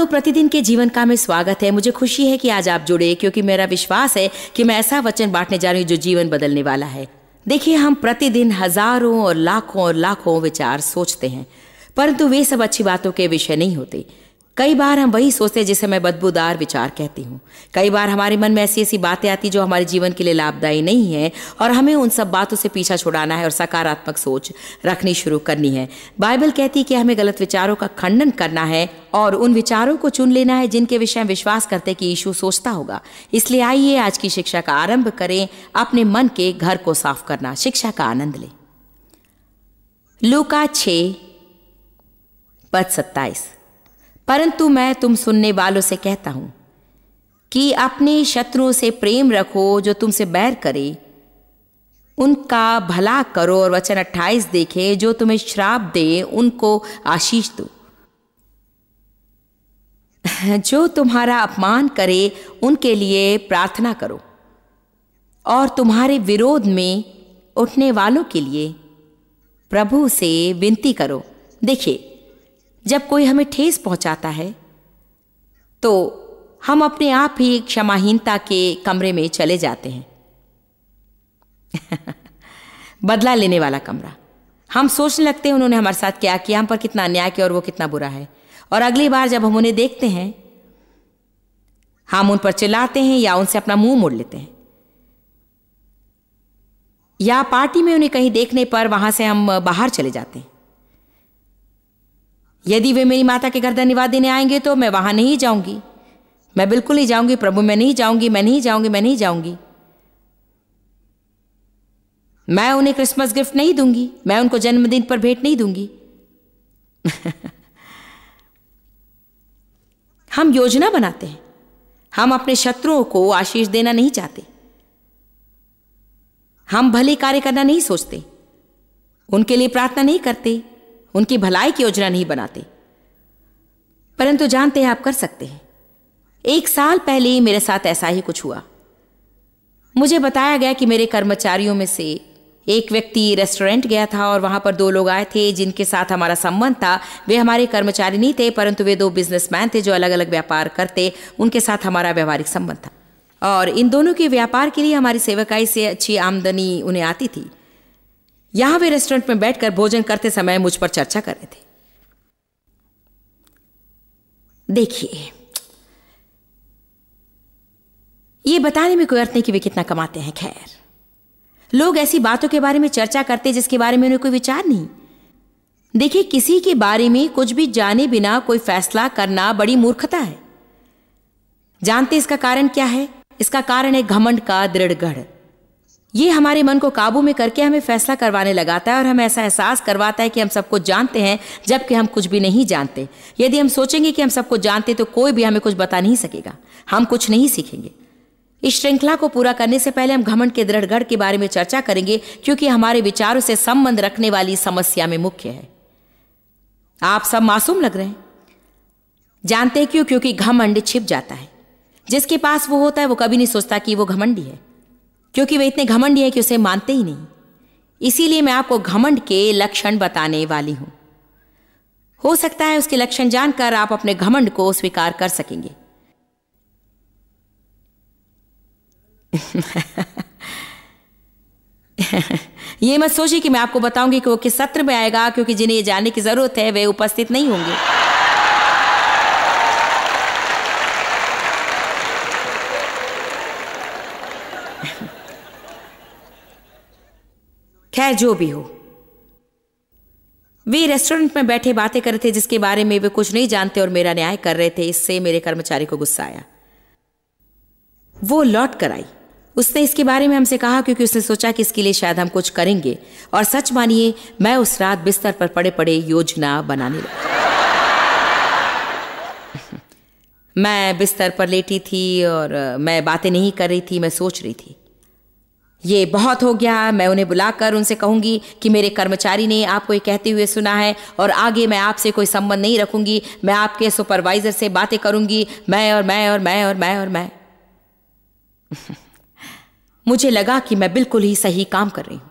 लोग प्रतिदिन के जीवन का में स्वागत है मुझे खुशी है कि आज आप जुड़े क्योंकि मेरा विश्वास है कि मैं ऐसा वचन बांटने जा रही हूँ जो जीवन बदलने वाला है देखिए हम प्रतिदिन हजारों और लाखों और लाखों विचार सोचते हैं परंतु वे सब अच्छी बातों के विषय नहीं होते कई बार हम वही सोचते हैं जिसे मैं बदबूदार विचार कहती हूँ कई बार हमारे मन में ऐसी ऐसी बातें आती जो हमारे जीवन के लिए लाभदायी नहीं है और हमें उन सब बातों से पीछा छुड़ाना है और सकारात्मक सोच रखनी शुरू करनी है बाइबल कहती है कि हमें गलत विचारों का खंडन करना है और उन विचारों को चुन लेना है जिनके विषय विश्वास करते कि यीशु सोचता होगा इसलिए आइए आज की शिक्षा का आरंभ करें अपने मन के घर को साफ करना शिक्षा का आनंद लें लूका छ पद सत्ताईस परंतु मैं तुम सुनने वालों से कहता हूं कि अपने शत्रुओं से प्रेम रखो जो तुमसे बैर करे उनका भला करो और वचन अट्ठाईस देखे जो तुम्हें श्राप दे उनको आशीष दो जो तुम्हारा अपमान करे उनके लिए प्रार्थना करो और तुम्हारे विरोध में उठने वालों के लिए प्रभु से विनती करो देखिए जब कोई हमें ठेस पहुंचाता है तो हम अपने आप ही क्षमाहीनता के कमरे में चले जाते हैं बदला लेने वाला कमरा हम सोचने लगते हैं उन्होंने हमारे साथ क्या किया हम पर कितना अन्याय किया और वो कितना बुरा है और अगली बार जब हम उन्हें देखते हैं हम उन पर चिल्लाते हैं या उनसे अपना मुंह मोड़ लेते हैं या पार्टी में उन्हें कहीं देखने पर वहां से हम बाहर चले जाते हैं यदि वे मेरी माता के घर धन्यवाद देने आएंगे तो मैं वहां नहीं जाऊंगी मैं बिल्कुल नहीं जाऊंगी प्रभु मैं नहीं जाऊंगी मैं नहीं जाऊंगी मैं नहीं जाऊंगी मैं उन्हें क्रिसमस गिफ्ट नहीं दूंगी मैं उनको जन्मदिन पर भेंट नहीं दूंगी हम योजना बनाते हैं हम अपने शत्रुओं को आशीष देना नहीं चाहते हम भले कार्य करना नहीं सोचते उनके लिए प्रार्थना नहीं करते उनकी भलाई की योजना नहीं बनाते परंतु जानते हैं आप कर सकते हैं एक साल पहले ही मेरे साथ ऐसा ही कुछ हुआ मुझे बताया गया कि मेरे कर्मचारियों में से एक व्यक्ति रेस्टोरेंट गया था और वहाँ पर दो लोग आए थे जिनके साथ हमारा संबंध था वे हमारे कर्मचारी नहीं थे परंतु वे दो बिजनेसमैन थे जो अलग अलग व्यापार करते उनके साथ हमारा व्यवहारिक संबंध था और इन दोनों के व्यापार के लिए हमारी सेवकाई से अच्छी आमदनी उन्हें आती थी यहां वे रेस्टोरेंट में बैठकर भोजन करते समय मुझ पर चर्चा कर रहे थे देखिए ये बताने में कोई अर्थ नहीं कि वे कितना कमाते हैं खैर लोग ऐसी बातों के बारे में चर्चा करते जिसके बारे में उन्हें कोई विचार नहीं देखिए किसी के बारे में कुछ भी जाने बिना कोई फैसला करना बड़ी मूर्खता है जानते इसका कारण क्या है इसका कारण है घमंड का दृढ़ गढ़ ये हमारे मन को काबू में करके हमें फैसला करवाने लगाता है और हमें ऐसा एहसास करवाता है कि हम सबको जानते हैं जबकि हम कुछ भी नहीं जानते यदि हम सोचेंगे कि हम सबको जानते तो कोई भी हमें कुछ बता नहीं सकेगा हम कुछ नहीं सीखेंगे इस श्रृंखला को पूरा करने से पहले हम घमंड के दृढ़गढ़ के बारे में चर्चा करेंगे क्योंकि हमारे विचारों से संबंध रखने वाली समस्या में मुख्य है आप सब मासूम लग रहे हैं जानते क्यों क्योंकि घमंड छिप जाता है जिसके पास वो होता है वो कभी नहीं सोचता कि वो घमंडी है क्योंकि वे इतने घमंडी हैं कि उसे मानते ही नहीं इसीलिए मैं आपको घमंड के लक्षण बताने वाली हूं हो सकता है उसके लक्षण जानकर आप अपने घमंड को स्वीकार कर सकेंगे ये मत सोचिए कि मैं आपको बताऊंगी कि वो किस सत्र में आएगा क्योंकि जिन्हें ये जानने की जरूरत है वे उपस्थित नहीं होंगे खैर जो भी हो वे रेस्टोरेंट में बैठे बातें कर रहे थे जिसके बारे में वे कुछ नहीं जानते और मेरा न्याय कर रहे थे इससे मेरे कर्मचारी को गुस्सा आया वो लौट कर आई उसने इसके बारे में हमसे कहा क्योंकि उसने सोचा कि इसके लिए शायद हम कुछ करेंगे और सच मानिए मैं उस रात बिस्तर पर पड़े पड़े योजना बनाने लगी मैं बिस्तर पर लेटी थी और मैं बातें नहीं कर रही थी मैं सोच रही थी ये बहुत हो गया मैं उन्हें बुलाकर उनसे कहूंगी कि मेरे कर्मचारी ने आपको ये कहते हुए सुना है और आगे मैं आपसे कोई संबंध नहीं रखूंगी मैं आपके सुपरवाइजर से बातें करूंगी मैं और मैं और मैं और मैं और मैं मुझे लगा कि मैं बिल्कुल ही सही काम कर रही हूं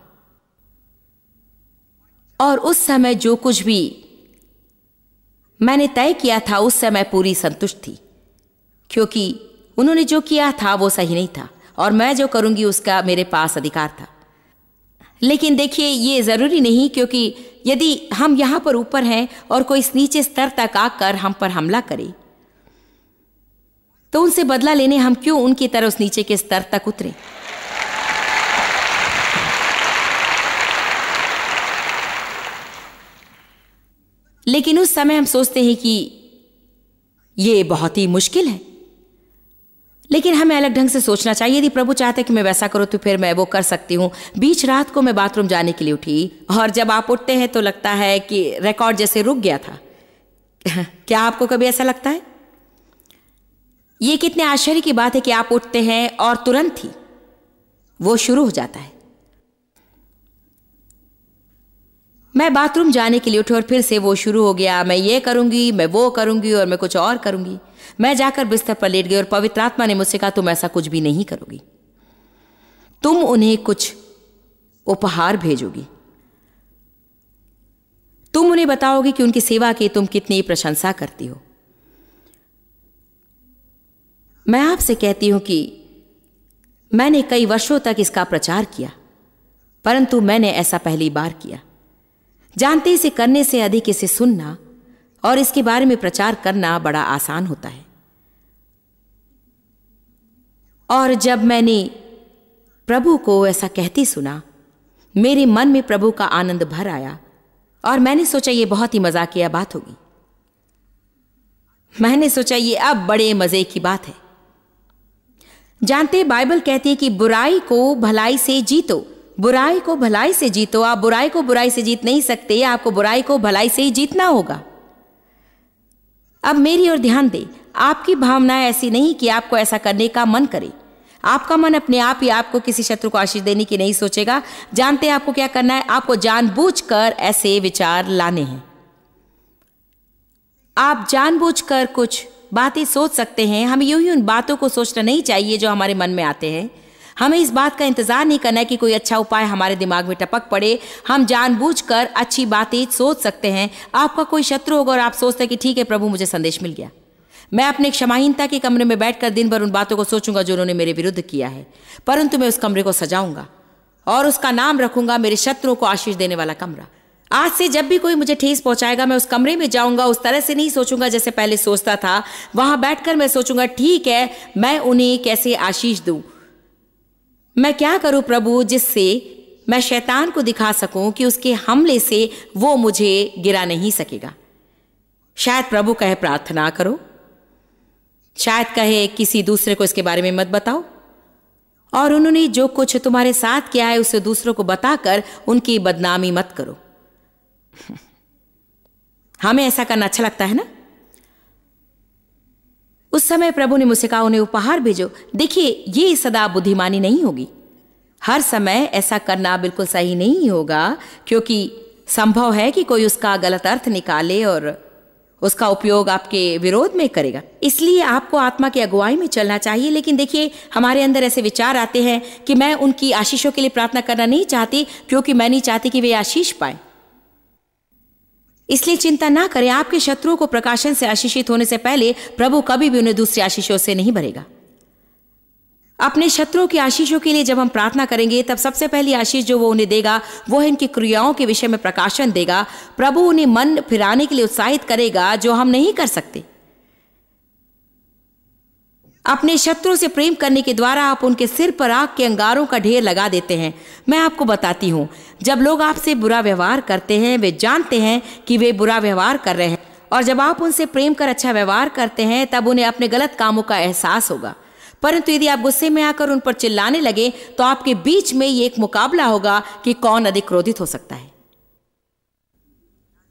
और उस समय जो कुछ भी मैंने तय किया था उस समय पूरी संतुष्ट थी क्योंकि उन्होंने जो किया था वो सही नहीं था और मैं जो करूंगी उसका मेरे पास अधिकार था लेकिन देखिए ये ज़रूरी नहीं क्योंकि यदि हम यहां पर ऊपर हैं और कोई इस नीचे स्तर तक आकर हम पर हमला करे तो उनसे बदला लेने हम क्यों उनकी तरह उस नीचे के स्तर तक उतरे लेकिन उस समय हम सोचते हैं कि ये बहुत ही मुश्किल है लेकिन हमें अलग ढंग से सोचना चाहिए यदि प्रभु चाहते कि मैं वैसा करूँ तो फिर मैं वो कर सकती हूँ बीच रात को मैं बाथरूम जाने के लिए उठी और जब आप उठते हैं तो लगता है कि रिकॉर्ड जैसे रुक गया था क्या आपको कभी ऐसा लगता है ये कितने आश्चर्य की बात है कि आप उठते हैं और तुरंत ही वो शुरू हो जाता है मैं बाथरूम जाने के लिए उठी और फिर से वो शुरू हो गया मैं ये करूंगी मैं वो करूंगी और मैं कुछ और करूंगी मैं जाकर बिस्तर पर लेट गई और पवित्र आत्मा ने मुझसे कहा तुम ऐसा कुछ भी नहीं करोगी तुम उन्हें कुछ उपहार भेजोगी तुम उन्हें बताओगी कि उनकी सेवा की तुम कितनी प्रशंसा करती हो मैं आपसे कहती हूं कि मैंने कई वर्षों तक इसका प्रचार किया परंतु मैंने ऐसा पहली बार किया जानते इसे करने से अधिक इसे सुनना और इसके बारे में प्रचार करना बड़ा आसान होता है और जब मैंने प्रभु को ऐसा कहते सुना मेरे मन में प्रभु का आनंद भर आया और मैंने सोचा ये बहुत ही मजाकिया बात होगी मैंने सोचा ये अब बड़े मजे की बात है जानते बाइबल कहती है कि बुराई को भलाई से जीतो बुराई को भलाई से जीतो आप बुराई को बुराई से जीत नहीं सकते आपको बुराई को भलाई से ही जीतना होगा अब मेरी ओर ध्यान दें आपकी भावनाएं ऐसी नहीं कि आपको ऐसा करने का मन करे आपका मन अपने आप ही आपको किसी शत्रु को आशीष देने की नहीं सोचेगा जानते हैं आपको क्या करना है आपको जानबूझकर ऐसे विचार लाने हैं आप जानबूझकर कुछ बातें सोच सकते हैं हमें यूं ही उन बातों को सोचना नहीं चाहिए जो हमारे मन में आते हैं हमें इस बात का इंतजार नहीं करना है कि कोई अच्छा उपाय हमारे दिमाग में टपक पड़े हम जानबूझकर अच्छी बातें सोच सकते हैं आपका कोई शत्रु होगा और आप सोचते हैं कि ठीक है प्रभु मुझे संदेश मिल गया मैं अपने क्षमाहीनता के कमरे में बैठकर दिन भर उन बातों को सोचूंगा जो उन्होंने मेरे विरुद्ध किया है परंतु मैं उस कमरे को सजाऊंगा और उसका नाम रखूंगा मेरे शत्रुओं को आशीष देने वाला कमरा आज से जब भी कोई मुझे ठेस पहुंचाएगा मैं उस कमरे में जाऊंगा उस तरह से नहीं सोचूंगा जैसे पहले सोचता था वहां बैठकर मैं सोचूंगा ठीक है मैं उन्हें कैसे आशीष दूं मैं क्या करूं प्रभु जिससे मैं शैतान को दिखा सकूं कि उसके हमले से वो मुझे गिरा नहीं सकेगा शायद प्रभु कहे प्रार्थना करो शायद कहे किसी दूसरे को इसके बारे में मत बताओ और उन्होंने जो कुछ तुम्हारे साथ किया है उसे दूसरों को बताकर उनकी बदनामी मत करो हमें ऐसा करना अच्छा लगता है ना उस समय प्रभु ने मुझसे कहा उन्हें उपहार भेजो देखिए ये सदा बुद्धिमानी नहीं होगी हर समय ऐसा करना बिल्कुल सही नहीं होगा क्योंकि संभव है कि कोई उसका गलत अर्थ निकाले और उसका उपयोग आपके विरोध में करेगा इसलिए आपको आत्मा की अगुवाई में चलना चाहिए लेकिन देखिए हमारे अंदर ऐसे विचार आते हैं कि मैं उनकी आशीषों के लिए प्रार्थना करना नहीं चाहती क्योंकि मैं नहीं चाहती कि वे आशीष पाए इसलिए चिंता ना करें आपके शत्रुओं को प्रकाशन से आशीषित होने से पहले प्रभु कभी भी उन्हें दूसरी आशीषों से नहीं भरेगा अपने शत्रुओं की आशीषों के लिए जब हम प्रार्थना करेंगे तब सबसे पहली आशीष जो वो उन्हें देगा वो इनकी क्रियाओं के विषय में प्रकाशन देगा प्रभु उन्हें मन फिराने के लिए उत्साहित करेगा जो हम नहीं कर सकते अपने शत्रुओं से प्रेम करने के द्वारा आप उनके सिर पर आग के अंगारों का ढेर लगा देते हैं मैं आपको बताती हूँ जब लोग आपसे बुरा व्यवहार करते हैं वे जानते हैं कि वे बुरा व्यवहार कर रहे हैं और जब आप उनसे प्रेम कर अच्छा व्यवहार करते हैं तब उन्हें अपने गलत कामों का एहसास होगा परंतु यदि आप गुस्से में आकर उन पर चिल्लाने लगे तो आपके बीच में ये एक मुकाबला होगा कि कौन अधिक क्रोधित हो सकता है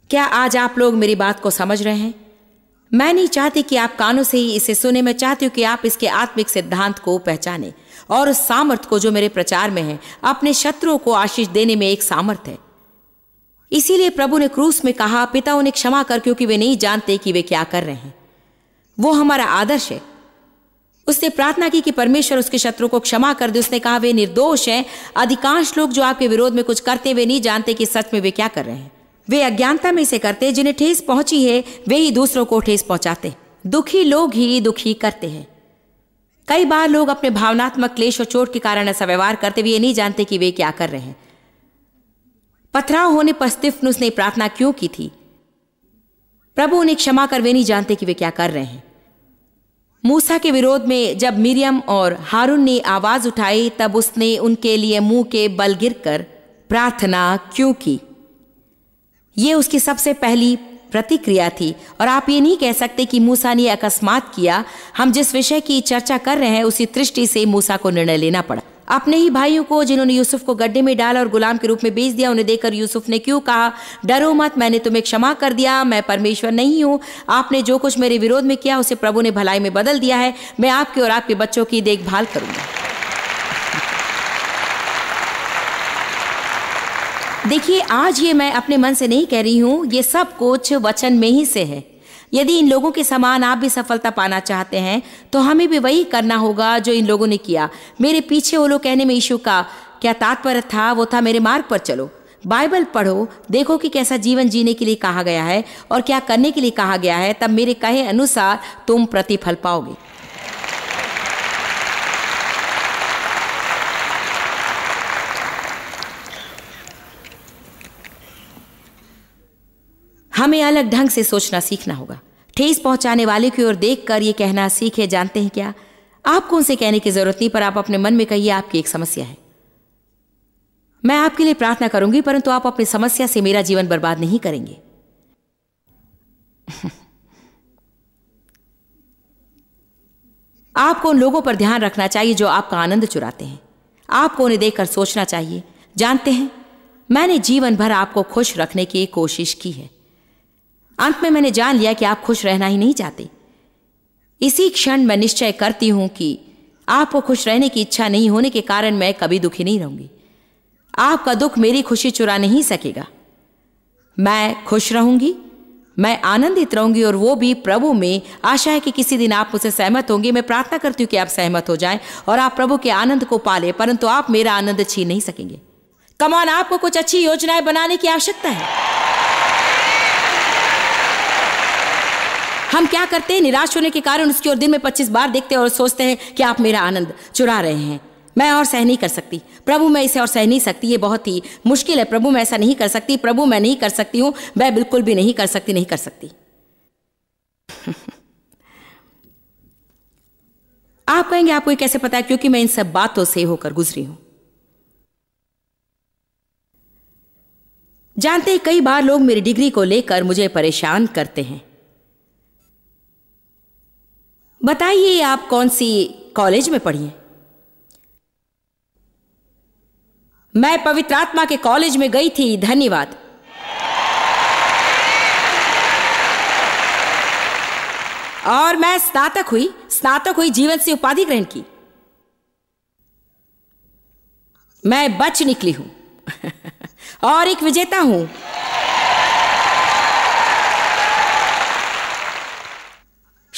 क्या आज आप लोग मेरी बात को समझ रहे हैं मैं नहीं चाहती कि आप कानों से ही इसे सुने मैं चाहती हूं कि आप इसके आत्मिक सिद्धांत को पहचाने और उस सामर्थ्य को जो मेरे प्रचार में है अपने शत्रुओं को आशीष देने में एक सामर्थ्य है इसीलिए प्रभु ने क्रूस में कहा पिता उन्हें क्षमा कर क्योंकि वे नहीं जानते कि वे क्या कर रहे हैं वो हमारा आदर्श है उसने प्रार्थना की कि परमेश्वर उसके शत्रु को क्षमा कर दे उसने कहा वे निर्दोष हैं अधिकांश लोग जो आपके विरोध में कुछ करते वे नहीं जानते कि सच में वे क्या कर रहे हैं वे अज्ञानता में इसे करते हैं जिन्हें ठेस पहुंची है वे ही दूसरों को ठेस पहुंचाते दुखी लोग ही दुखी करते हैं कई बार लोग अपने भावनात्मक क्लेश और चोट के कारण ऐसा व्यवहार करते हुए ये नहीं जानते कि वे क्या कर रहे हैं पथराव होने पर स्तिफ्न उसने प्रार्थना क्यों की थी प्रभु उन्हें क्षमा कर वे नहीं जानते कि वे क्या कर रहे हैं मूसा के विरोध में जब मिरियम और हारून ने आवाज उठाई तब उसने उनके लिए मुंह के बल गिरकर प्रार्थना क्यों की ये उसकी सबसे पहली प्रतिक्रिया थी और आप ये नहीं कह सकते कि मूसा ने अकस्मात किया हम जिस विषय की चर्चा कर रहे हैं उसी दृष्टि से मूसा को निर्णय लेना पड़ा अपने ही भाइयों को जिन्होंने यूसुफ को गड्ढे में डाला और गुलाम के रूप में बेच दिया उन्हें देखकर यूसुफ ने क्यों कहा डरो मत मैंने तुम्हें क्षमा कर दिया मैं परमेश्वर नहीं हूँ आपने जो कुछ मेरे विरोध में किया उसे प्रभु ने भलाई में बदल दिया है मैं आपके और आपके बच्चों की देखभाल करूँगा देखिए आज ये मैं अपने मन से नहीं कह रही हूँ ये सब कुछ वचन में ही से है यदि इन लोगों के समान आप भी सफलता पाना चाहते हैं तो हमें भी वही करना होगा जो इन लोगों ने किया मेरे पीछे वो लोग कहने में यीशु का क्या तात्पर्य था वो था मेरे मार्ग पर चलो बाइबल पढ़ो देखो कि कैसा जीवन जीने के लिए कहा गया है और क्या करने के लिए कहा गया है तब मेरे कहे अनुसार तुम प्रतिफल पाओगे हमें अलग ढंग से सोचना सीखना होगा ठेस पहुंचाने वाले की ओर देख कर ये कहना सीखे जानते हैं क्या आपको उनसे कहने की जरूरत नहीं पर आप अपने मन में कहिए आपकी एक समस्या है मैं आपके लिए प्रार्थना करूंगी परंतु आप अपनी समस्या से मेरा जीवन बर्बाद नहीं करेंगे आपको उन लोगों पर ध्यान रखना चाहिए जो आपका आनंद चुराते हैं आपको उन्हें देखकर सोचना चाहिए जानते हैं मैंने जीवन भर आपको खुश रखने की कोशिश की है अंत में मैंने जान लिया कि आप खुश रहना ही नहीं चाहते इसी क्षण मैं निश्चय करती हूं कि आपको खुश रहने की इच्छा नहीं होने के कारण मैं कभी दुखी नहीं रहूंगी आपका दुख मेरी खुशी चुरा नहीं सकेगा मैं खुश रहूंगी मैं आनंदित रहूंगी और वो भी प्रभु में आशा है कि किसी दिन आप मुझसे सहमत होंगे मैं प्रार्थना करती हूँ कि आप सहमत हो जाएं और आप प्रभु के आनंद को पालें परंतु आप मेरा आनंद छीन नहीं सकेंगे कमान आपको कुछ अच्छी योजनाएं बनाने की आवश्यकता है हम क्या करते हैं निराश होने के कारण उसकी ओर दिन में पच्चीस बार देखते हैं और सोचते हैं कि आप मेरा आनंद चुरा रहे हैं मैं और सह नहीं कर सकती प्रभु मैं इसे और सह नहीं सकती ये बहुत ही मुश्किल है प्रभु मैं ऐसा नहीं कर सकती प्रभु मैं नहीं कर सकती हूं मैं बिल्कुल भी नहीं कर सकती नहीं कर सकती आप कहेंगे आपको कैसे पता है क्योंकि मैं इन सब बातों से होकर गुजरी हूं जानते हैं कई बार लोग मेरी डिग्री को लेकर मुझे परेशान करते हैं बताइए आप कौन सी कॉलेज में पढ़ी हैं मैं पवित्र आत्मा के कॉलेज में गई थी धन्यवाद और मैं स्नातक हुई स्नातक हुई जीवन से उपाधि ग्रहण की मैं बच निकली हूं और एक विजेता हूं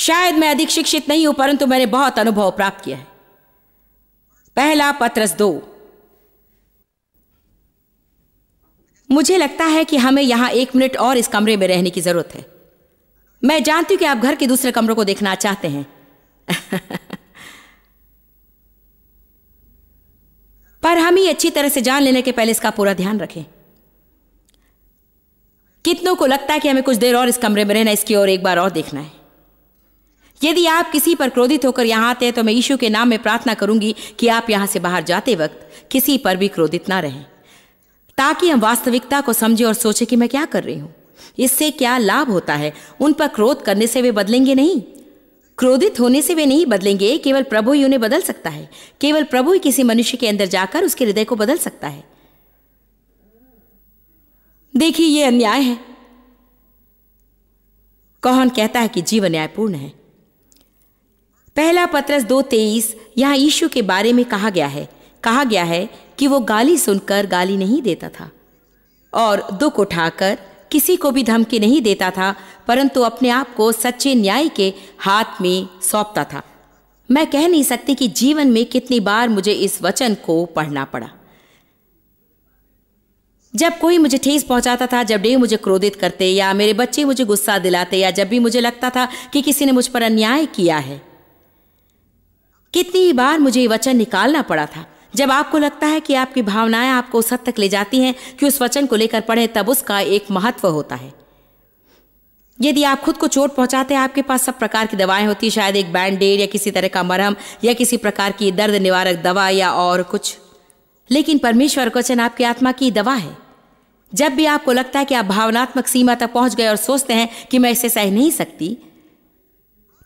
शायद मैं अधिक शिक्षित नहीं हूं परंतु मैंने बहुत अनुभव प्राप्त किया है पहला पत्रस दो मुझे लगता है कि हमें यहां एक मिनट और इस कमरे में रहने की जरूरत है मैं जानती हूं कि आप घर के दूसरे कमरों को देखना चाहते हैं पर हम ही अच्छी तरह से जान लेने के पहले इसका पूरा ध्यान रखें कितनों को लगता है कि हमें कुछ देर और इस कमरे में रहना इसकी ओर एक बार और देखना है यदि आप किसी पर क्रोधित होकर यहाँ आते हैं तो मैं यीशु के नाम में प्रार्थना करूंगी कि आप यहाँ से बाहर जाते वक्त किसी पर भी क्रोधित ना रहें ताकि हम वास्तविकता को समझें और सोचें कि मैं क्या कर रही हूँ इससे क्या लाभ होता है उन पर क्रोध करने से वे बदलेंगे नहीं क्रोधित होने से वे नहीं बदलेंगे केवल प्रभु ही उन्हें बदल सकता है केवल प्रभु ही किसी मनुष्य के अंदर जाकर उसके हृदय को बदल सकता है देखिए ये अन्याय है कौन कहता है कि जीवन न्यायपूर्ण है पहला पत्रस दो तेईस यहाँ यीशु के बारे में कहा गया है कहा गया है कि वो गाली सुनकर गाली नहीं देता था और दुख उठाकर किसी को भी धमकी नहीं देता था परंतु अपने आप को सच्चे न्याय के हाथ में सौंपता था मैं कह नहीं सकती कि जीवन में कितनी बार मुझे इस वचन को पढ़ना पड़ा जब कोई मुझे ठेस पहुंचाता था जब डे मुझे क्रोधित करते या मेरे बच्चे मुझे गुस्सा दिलाते या जब भी मुझे लगता था कि किसी ने मुझ पर अन्याय किया है कितनी बार मुझे ये वचन निकालना पड़ा था जब आपको लगता है कि आपकी भावनाएं आपको उस हद तक ले जाती हैं कि उस वचन को लेकर पढ़ें तब उसका एक महत्व होता है यदि आप खुद को चोट पहुंचाते हैं आपके पास सब प्रकार की दवाएं होती है शायद एक बैंडेड या किसी तरह का मरहम या किसी प्रकार की दर्द निवारक दवा या और कुछ लेकिन परमेश्वर वचन आपकी आत्मा की दवा है जब भी आपको लगता है कि आप भावनात्मक सीमा तक पहुंच गए और सोचते हैं कि मैं इसे सह नहीं सकती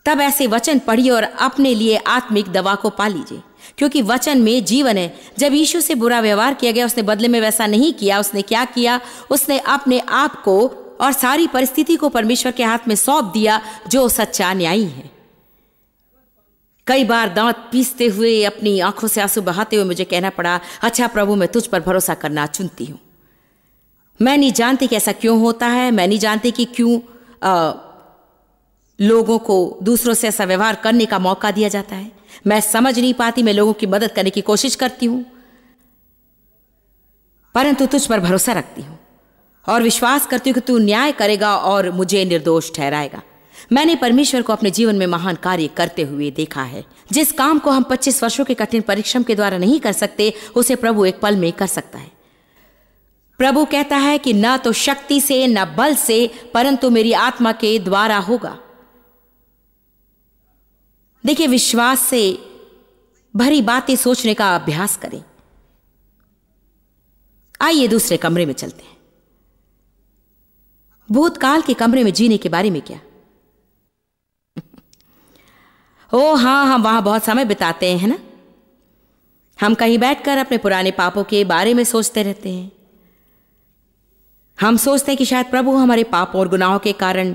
तब ऐसे वचन पढ़िए और अपने लिए आत्मिक दवा को पा लीजिए क्योंकि वचन में जीवन है जब यीशु से बुरा व्यवहार किया गया उसने बदले में वैसा नहीं किया उसने क्या किया उसने अपने आप को और सारी परिस्थिति को परमेश्वर के हाथ में सौंप दिया जो सच्चा न्यायी है कई बार दांत पीसते हुए अपनी आंखों से आंसू बहाते हुए मुझे कहना पड़ा अच्छा प्रभु मैं तुझ पर भरोसा करना चुनती हूं मैं नहीं जानती कि ऐसा क्यों होता है मैं नहीं जानती कि क्यों आ, लोगों को दूसरों से ऐसा व्यवहार करने का मौका दिया जाता है मैं समझ नहीं पाती मैं लोगों की मदद करने की कोशिश करती हूं परंतु तुझ पर भरोसा रखती हूं और विश्वास करती हूं कि तू न्याय करेगा और मुझे निर्दोष ठहराएगा मैंने परमेश्वर को अपने जीवन में महान कार्य करते हुए देखा है जिस काम को हम 25 वर्षों के कठिन परिश्रम के द्वारा नहीं कर सकते उसे प्रभु एक पल में कर सकता है प्रभु कहता है कि न तो शक्ति से न बल से परंतु मेरी आत्मा के द्वारा होगा देखिए विश्वास से भरी बातें सोचने का अभ्यास करें आइए दूसरे कमरे में चलते हैं भूतकाल के कमरे में जीने के बारे में क्या ओ हाँ हम वहां बहुत समय बिताते हैं ना हम कहीं बैठकर अपने पुराने पापों के बारे में सोचते रहते हैं हम सोचते हैं कि शायद प्रभु हमारे पापों और गुनाहों के कारण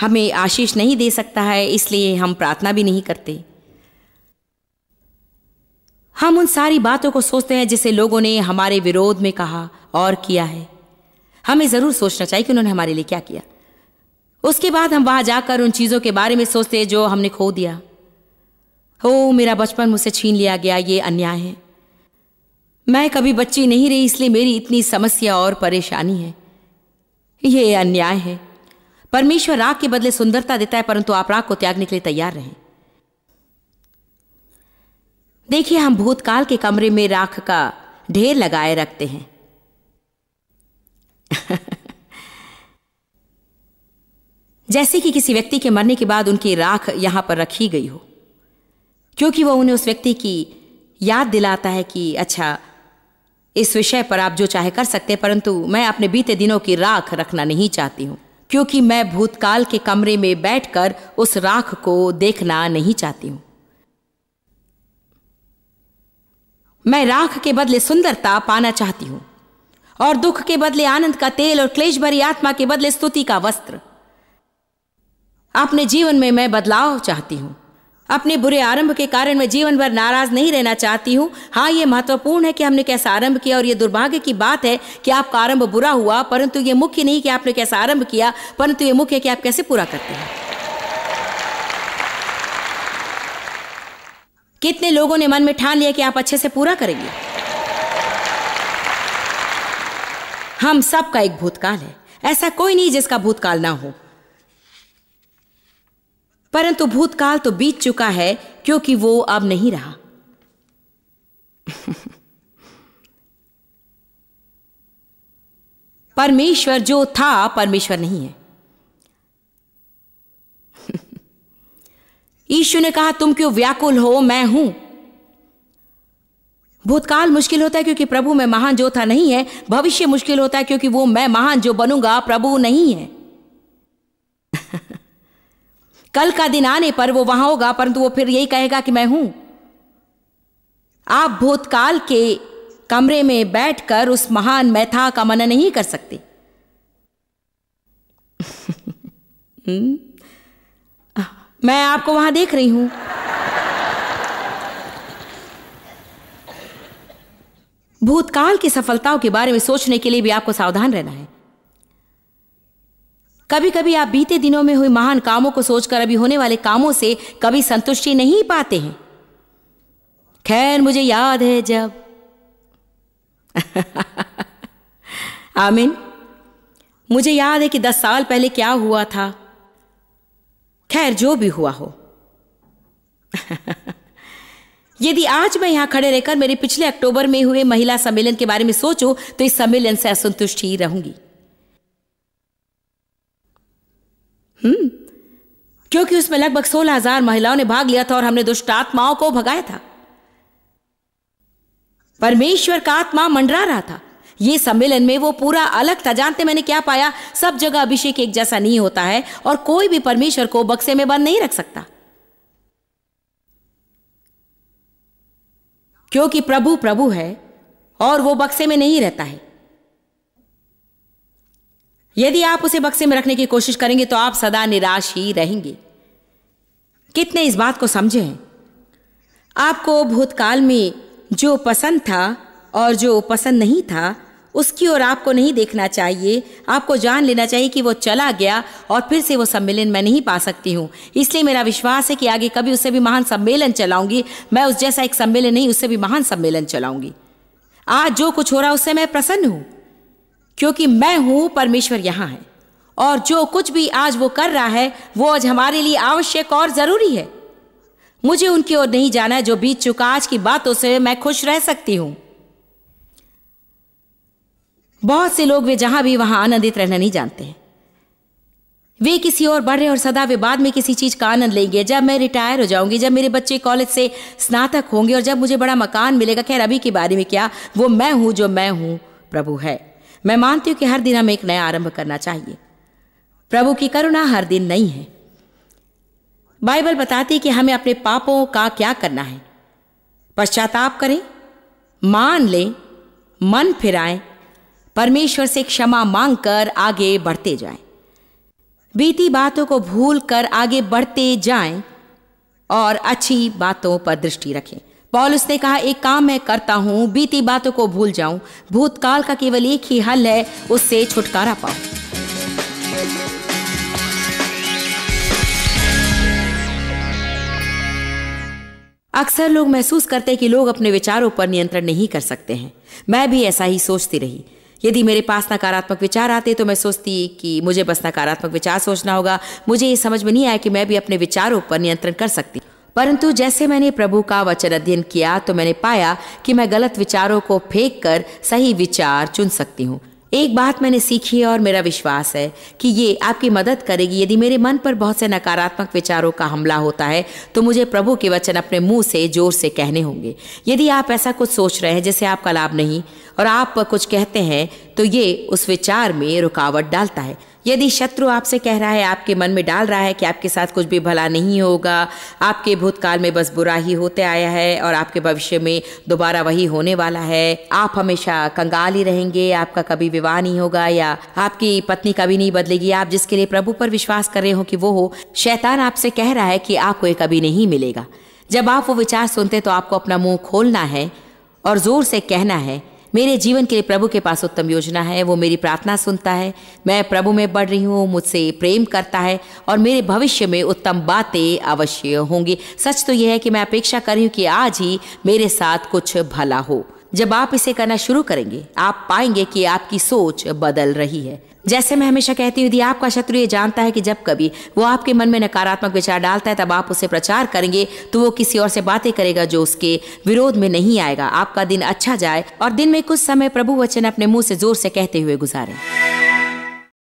हमें आशीष नहीं दे सकता है इसलिए हम प्रार्थना भी नहीं करते हम उन सारी बातों को सोचते हैं जिसे लोगों ने हमारे विरोध में कहा और किया है हमें ज़रूर सोचना चाहिए कि उन्होंने हमारे लिए क्या किया उसके बाद हम वहां जाकर उन चीज़ों के बारे में सोचते हैं जो हमने खो दिया हो मेरा बचपन मुझसे छीन लिया गया ये अन्याय है मैं कभी बच्ची नहीं रही इसलिए मेरी इतनी समस्या और परेशानी है ये अन्याय है परमेश्वर राग के बदले सुंदरता देता है परंतु आप राग को त्यागने के लिए तैयार रहें देखिए हम भूतकाल के कमरे में राख का ढेर लगाए रखते हैं जैसे कि किसी व्यक्ति के मरने के बाद उनकी राख यहां पर रखी गई हो क्योंकि वह उन्हें उस व्यक्ति की याद दिलाता है कि अच्छा इस विषय पर आप जो चाहे कर सकते हैं परंतु मैं अपने बीते दिनों की राख रखना नहीं चाहती हूं क्योंकि मैं भूतकाल के कमरे में बैठकर उस राख को देखना नहीं चाहती हूं मैं राख के बदले सुंदरता पाना चाहती हूं और दुख के बदले आनंद का तेल और क्लेश भरी आत्मा के बदले स्तुति का वस्त्र अपने जीवन में मैं बदलाव चाहती हूं अपने बुरे आरंभ के कारण मैं जीवन भर नाराज नहीं रहना चाहती हूँ हाँ ये महत्वपूर्ण है कि हमने कैसा आरंभ किया और ये दुर्भाग्य की बात है कि आपका आरंभ बुरा हुआ परंतु ये मुख्य नहीं कि आपने कैसा आरंभ किया परंतु ये मुख्य है कि आप कैसे पूरा करते हैं कितने लोगों ने मन में ठान लिया कि आप अच्छे से पूरा करेंगे हम सबका एक भूतकाल है ऐसा कोई नहीं जिसका भूतकाल ना हो परंतु भूतकाल तो बीत चुका है क्योंकि वो अब नहीं रहा परमेश्वर जो था परमेश्वर नहीं है ईशु ने कहा तुम क्यों व्याकुल हो मैं हूं भूतकाल मुश्किल होता है क्योंकि प्रभु में महान जो था नहीं है भविष्य मुश्किल होता है क्योंकि वो मैं महान जो बनूंगा प्रभु नहीं है कल का दिन आने पर वो वहां होगा परंतु वो फिर यही कहेगा कि मैं हूं आप भूतकाल के कमरे में बैठकर उस महान मैथा का मनन नहीं कर सकते हम्म? मैं आपको वहां देख रही हूं भूतकाल की सफलताओं के बारे में सोचने के लिए भी आपको सावधान रहना है कभी कभी आप बीते दिनों में हुए महान कामों को सोचकर अभी होने वाले कामों से कभी संतुष्टि नहीं पाते हैं खैर मुझे याद है जब आमिन मुझे याद है कि दस साल पहले क्या हुआ था खैर जो भी हुआ हो यदि आज मैं यहां खड़े रहकर मेरे पिछले अक्टूबर में हुए महिला सम्मेलन के बारे में सोचूं तो इस सम्मेलन से असंतुष्ट ही रहूंगी हम्म। क्योंकि उसमें लगभग सोलह हजार महिलाओं ने भाग लिया था और हमने दुष्ट आत्माओं को भगाया था परमेश्वर का आत्मा मंडरा रहा था ये सम्मेलन में वो पूरा अलग था जानते मैंने क्या पाया सब जगह अभिषेक एक जैसा नहीं होता है और कोई भी परमेश्वर को बक्से में बंद नहीं रख सकता क्योंकि प्रभु प्रभु है और वो बक्से में नहीं रहता है यदि आप उसे बक्से में रखने की कोशिश करेंगे तो आप सदा निराश ही रहेंगे कितने इस बात को समझे हैं आपको भूतकाल में जो पसंद था और जो पसंद नहीं था उसकी ओर आपको नहीं देखना चाहिए आपको जान लेना चाहिए कि वो चला गया और फिर से वो सम्मेलन मैं नहीं पा सकती हूँ इसलिए मेरा विश्वास है कि आगे कभी उससे भी महान सम्मेलन चलाऊंगी मैं उस जैसा एक सम्मेलन नहीं उससे भी महान सम्मेलन चलाऊंगी आज जो कुछ हो रहा उससे मैं प्रसन्न हूँ क्योंकि मैं हूं परमेश्वर यहां है और जो कुछ भी आज वो कर रहा है वो आज हमारे लिए आवश्यक और ज़रूरी है मुझे उनकी ओर नहीं जाना है जो बीत चुका आज की बातों से मैं खुश रह सकती हूँ बहुत से लोग वे जहां भी वहां आनंदित रहना नहीं जानते हैं वे किसी और बढ़ रहे और सदा वे बाद में किसी चीज़ का आनंद लेंगे जब मैं रिटायर हो जाऊंगी जब मेरे बच्चे कॉलेज से स्नातक होंगे और जब मुझे बड़ा मकान मिलेगा खैर अभी के बारे में क्या वो मैं हूँ जो मैं हूँ प्रभु है मैं मानती हूँ कि हर दिन हमें एक नया आरंभ करना चाहिए प्रभु की करुणा हर दिन नहीं है बाइबल बताती है कि हमें अपने पापों का क्या करना है पश्चाताप करें मान लें मन फिराएं परमेश्वर से क्षमा मांगकर आगे बढ़ते जाएं बीती बातों को भूल कर आगे बढ़ते जाएं और अच्छी बातों पर दृष्टि रखें पॉल उसने कहा एक काम मैं करता हूँ बीती बातों को भूल जाऊं भूतकाल का केवल एक ही हल है उससे छुटकारा पाऊं अक्सर लोग महसूस करते हैं कि लोग अपने विचारों पर नियंत्रण नहीं कर सकते हैं मैं भी ऐसा ही सोचती रही यदि मेरे पास नकारात्मक विचार आते तो मैं सोचती कि मुझे बस नकारात्मक विचार सोचना होगा मुझे ये समझ में नहीं आया कि मैं भी अपने विचारों पर नियंत्रण कर सकती परंतु जैसे मैंने प्रभु का वचन अध्ययन किया तो मैंने पाया कि मैं गलत विचारों को फेंक कर सही विचार चुन सकती हूँ एक बात मैंने सीखी है और मेरा विश्वास है कि ये आपकी मदद करेगी यदि मेरे मन पर बहुत से नकारात्मक विचारों का हमला होता है तो मुझे प्रभु के वचन अपने मुंह से जोर से कहने होंगे यदि आप ऐसा कुछ सोच रहे हैं जैसे आपका लाभ नहीं और आप कुछ कहते हैं तो ये उस विचार में रुकावट डालता है यदि शत्रु आपसे कह रहा है आपके मन में डाल रहा है कि आपके साथ कुछ भी भला नहीं होगा आपके भूतकाल में बस बुरा ही होते आया है और आपके भविष्य में दोबारा वही होने वाला है आप हमेशा कंगाल ही रहेंगे आपका कभी विवाह नहीं होगा या आपकी पत्नी कभी नहीं बदलेगी आप जिसके लिए प्रभु पर विश्वास कर रहे हो कि वो हो शैतान आपसे कह रहा है कि आपको ये कभी नहीं मिलेगा जब आप वो विचार सुनते तो आपको अपना मुंह खोलना है और जोर से कहना है मेरे जीवन के लिए प्रभु के पास उत्तम योजना है वो मेरी प्रार्थना सुनता है मैं प्रभु में बढ़ रही हूँ मुझसे प्रेम करता है और मेरे भविष्य में उत्तम बातें अवश्य होंगी सच तो यह है कि मैं अपेक्षा कर रही हूँ कि आज ही मेरे साथ कुछ भला हो जब आप इसे करना शुरू करेंगे आप पाएंगे कि आपकी सोच बदल रही है जैसे मैं हमेशा कहती हूँ यदि आपका शत्रु ये जानता है कि जब कभी वो आपके मन में नकारात्मक विचार डालता है तब आप उसे प्रचार करेंगे तो वो किसी और से बातें करेगा जो उसके विरोध में नहीं आएगा आपका दिन अच्छा जाए और दिन में कुछ समय प्रभु वचन अपने मुंह से जोर से कहते हुए गुजारें